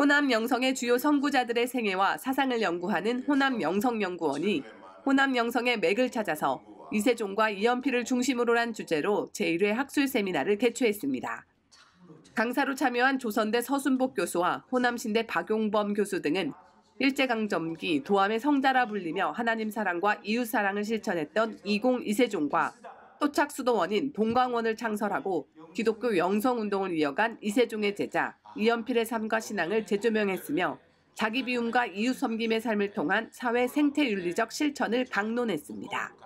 호남 명성의 주요 선구자들의 생애와 사상을 연구하는 호남 명성연구원이 호남 명성의 맥을 찾아서 이세종과 이연필을 중심으로 한 주제로 제1회 학술 세미나를 개최했습니다. 강사로 참여한 조선대 서순복 교수와 호남신대 박용범 교수 등은 일제강점기 도암의 성자라 불리며 하나님 사랑과 이웃 사랑을 실천했던 이공 이세종과 또착 수도원인 동광원을 창설하고 기독교 영성운동을 이어간 이세종의 제자 이연필의 삶과 신앙을 재조명했으며 자기 비움과 이웃 섬김의 삶을 통한 사회 생태 윤리적 실천을 강론했습니다.